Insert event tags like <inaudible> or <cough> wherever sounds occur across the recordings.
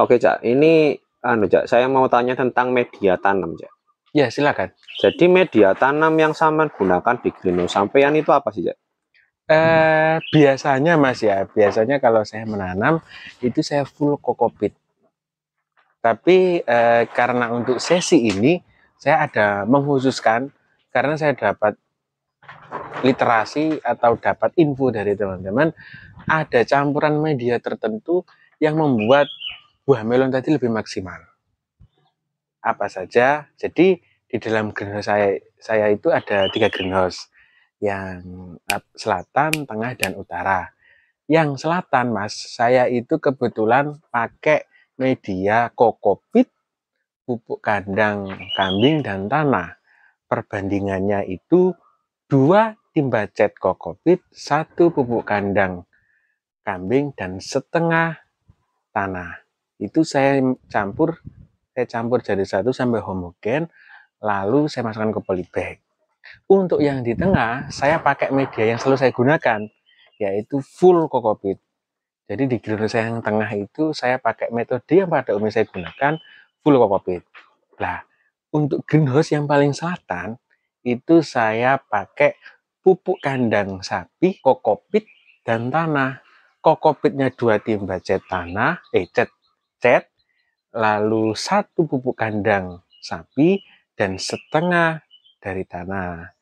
Oke, Cak. Ini anu, Cak, saya mau tanya tentang media tanam, Cak. Ya, silakan. Jadi media tanam yang sama gunakan di greenhouse sampean itu apa sih, Cak? Eh, biasanya Mas ya, biasanya kalau saya menanam itu saya full kokopit. Tapi eh, karena untuk sesi ini saya ada menghususkan karena saya dapat literasi atau dapat info dari teman-teman ada campuran media tertentu yang membuat buah melon tadi lebih maksimal. Apa saja? Jadi di dalam greenhouse saya saya itu ada tiga greenhouse yang selatan, tengah, dan utara. Yang selatan, Mas, saya itu kebetulan pakai media kokopit, pupuk kandang kambing, dan tanah. Perbandingannya itu dua timba cat kokopit, satu pupuk kandang kambing, dan setengah tanah itu saya campur saya campur jadi satu sampai homogen lalu saya masukkan ke polybag untuk yang di tengah saya pakai media yang selalu saya gunakan yaitu full kokopit jadi di grill saya yang tengah itu saya pakai metode yang pada umumnya saya gunakan full kokopit lah untuk greenhouse yang paling selatan itu saya pakai pupuk kandang sapi kokopit dan tanah kokopitnya dua timba baja tanah eh cet cat, lalu satu pupuk kandang sapi, dan setengah dari tanah.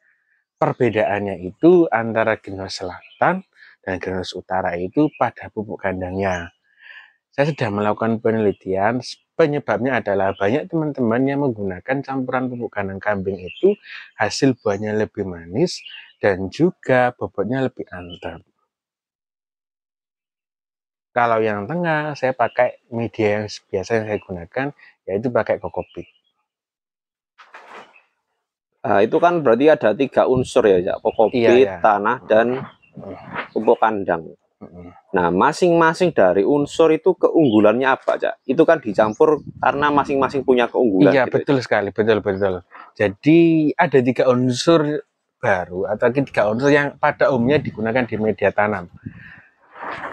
Perbedaannya itu antara Genos Selatan dan Genos Utara itu pada pupuk kandangnya. Saya sudah melakukan penelitian, penyebabnya adalah banyak teman-teman yang menggunakan campuran pupuk kandang kambing itu hasil buahnya lebih manis dan juga bobotnya lebih antar. Kalau yang tengah, saya pakai media yang biasa yang saya gunakan, yaitu pakai kokopit. Nah, itu kan berarti ada tiga unsur ya, ya. kokopit, iya, iya. tanah, dan pupuk kandang. Nah, masing-masing dari unsur itu keunggulannya apa, Cak? Itu kan dicampur karena masing-masing punya keunggulan. Iya, gitu, ya, betul ya. sekali, betul, betul. Jadi, ada tiga unsur baru atau tiga unsur yang pada umumnya digunakan di media tanam.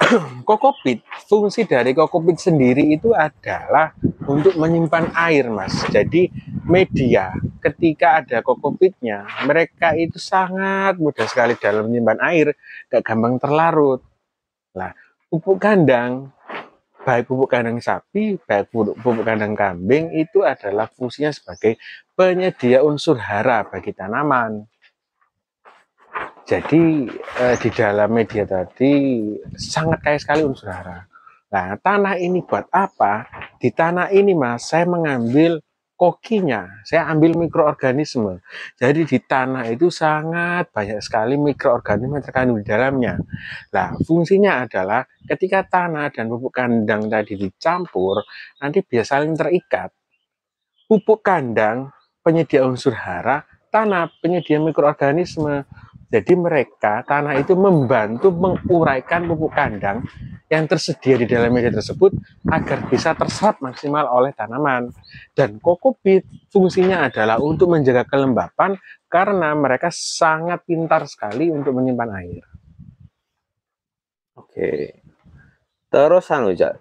<clears throat> kokopit, fungsi dari kokopit sendiri itu adalah untuk menyimpan air, Mas. Jadi media ketika ada kokopitnya, mereka itu sangat mudah sekali dalam menyimpan air, gak gampang terlarut. Nah, pupuk kandang, baik pupuk kandang sapi, baik pupuk, kandang kambing itu adalah fungsinya sebagai penyedia unsur hara bagi tanaman. Jadi eh, di dalam media tadi sangat kaya sekali unsur hara. Nah, tanah ini buat apa? Di tanah ini Mas, saya mengambil kokinya, saya ambil mikroorganisme. Jadi di tanah itu sangat banyak sekali mikroorganisme terkandung di dalamnya. Nah, fungsinya adalah ketika tanah dan pupuk kandang tadi dicampur, nanti biasa saling terikat. Pupuk kandang penyedia unsur hara, tanah penyedia mikroorganisme. Jadi mereka tanah itu membantu menguraikan pupuk kandang yang tersedia di dalam media tersebut agar bisa terserap maksimal oleh tanaman. Dan kokopit fungsinya adalah untuk menjaga kelembapan karena mereka sangat pintar sekali untuk menyimpan air. Oke. Terus Anuja,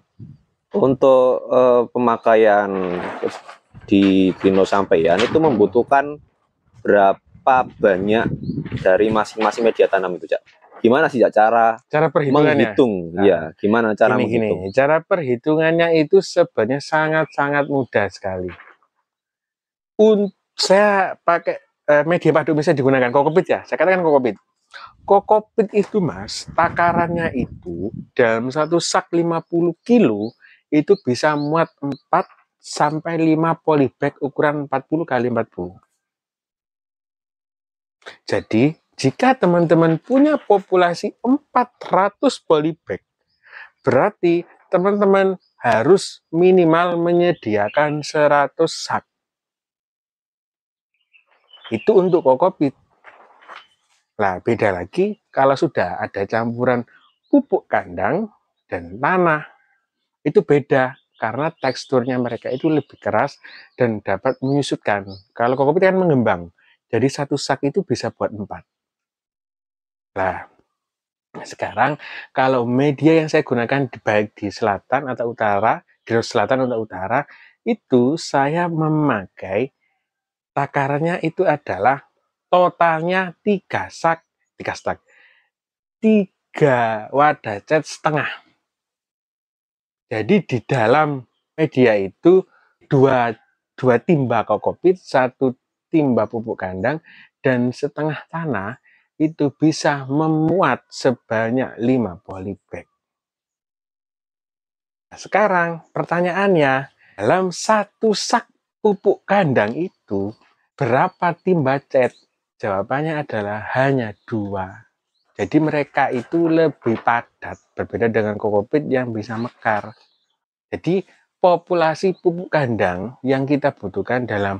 untuk uh, pemakaian di Dino Sampeyan itu membutuhkan berapa banyak dari masing-masing media tanam itu, Cak? Gimana sih Cak cara cara perhitungannya? Menghitung, ya, gimana cara gini, menghitung? Gini, cara perhitungannya itu sebenarnya sangat-sangat mudah sekali. Un saya pakai eh, media padu bisa digunakan kokopit ya. Saya katakan kokopit. Kokopit itu Mas, takarannya itu dalam satu sak 50 kilo itu bisa muat 4 sampai 5 polybag ukuran 40 kali 40. Jadi, jika teman-teman punya populasi 400 polybag, berarti teman-teman harus minimal menyediakan 100 sak. Itu untuk kokopit. Nah, beda lagi kalau sudah ada campuran pupuk kandang dan tanah. Itu beda karena teksturnya mereka itu lebih keras dan dapat menyusutkan. Kalau kokopit kan mengembang. Jadi satu sak itu bisa buat empat. Nah, sekarang kalau media yang saya gunakan baik di selatan atau utara, di selatan atau utara, itu saya memakai takarannya itu adalah totalnya tiga sak, tiga sak, tiga wadah cat setengah. Jadi di dalam media itu dua, dua timba kokopit, satu timba pupuk kandang dan setengah tanah itu bisa memuat sebanyak 5 polybag. Nah, sekarang pertanyaannya, dalam satu sak pupuk kandang itu berapa timba cet? Jawabannya adalah hanya dua. Jadi mereka itu lebih padat, berbeda dengan kokopit yang bisa mekar. Jadi populasi pupuk kandang yang kita butuhkan dalam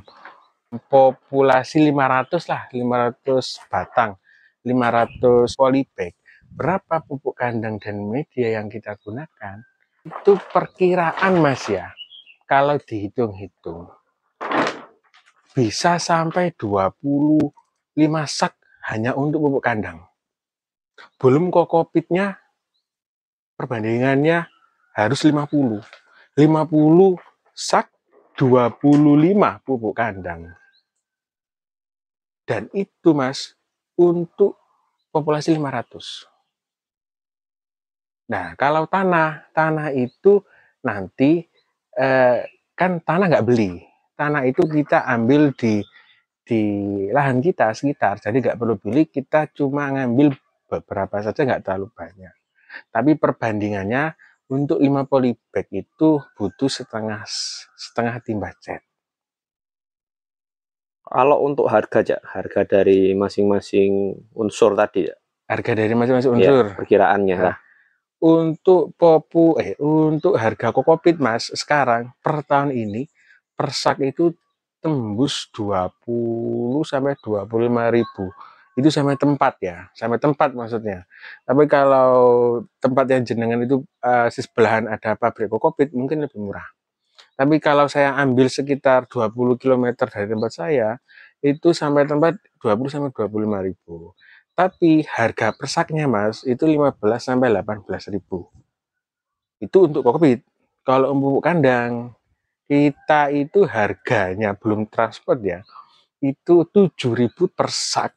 populasi 500 lah 500 batang 500 polybag berapa pupuk kandang dan media yang kita gunakan itu perkiraan mas ya kalau dihitung-hitung bisa sampai 25 sak hanya untuk pupuk kandang belum kokopitnya perbandingannya harus 50 50 sak 25 pupuk kandang. Dan itu Mas untuk populasi 500. Nah, kalau tanah, tanah itu nanti eh, kan tanah nggak beli. Tanah itu kita ambil di di lahan kita sekitar, jadi nggak perlu beli, kita cuma ngambil beberapa saja nggak terlalu banyak. Tapi perbandingannya untuk 5 polybag itu butuh setengah setengah timbangan. cat. Kalau untuk harga, ya, harga dari masing-masing unsur tadi, ya? Harga dari masing-masing iya, unsur? Ya, perkiraannya. Nah, untuk popu, eh, untuk harga kokopit, Mas, sekarang per tahun ini, persak itu tembus 20 sampai 25 ribu itu sampai tempat ya, sampai tempat maksudnya. Tapi kalau tempat yang jenengan itu uh, eh, sebelahan ada pabrik kokopit mungkin lebih murah. Tapi kalau saya ambil sekitar 20 km dari tempat saya, itu sampai tempat 20 sampai 25 ribu. Tapi harga persaknya mas itu 15 sampai 18 ribu. Itu untuk kokopit Kalau umpuk kandang, kita itu harganya belum transport ya, itu 7 ribu persak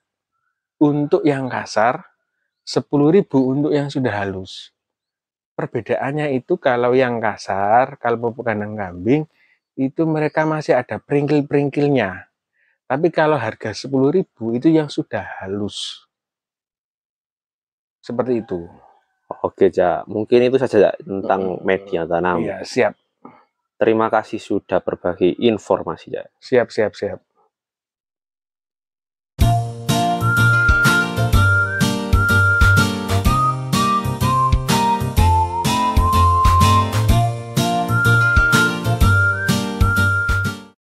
untuk yang kasar, 10.000 untuk yang sudah halus. Perbedaannya itu kalau yang kasar, kalau pupuk kandang kambing, itu mereka masih ada peringkil-peringkilnya. Tapi kalau harga 10.000 itu yang sudah halus. Seperti itu. Oke, Ja. Mungkin itu saja ja, tentang media tanam. Iya, siap. Terima kasih sudah berbagi informasi, Ja. Siap, siap, siap.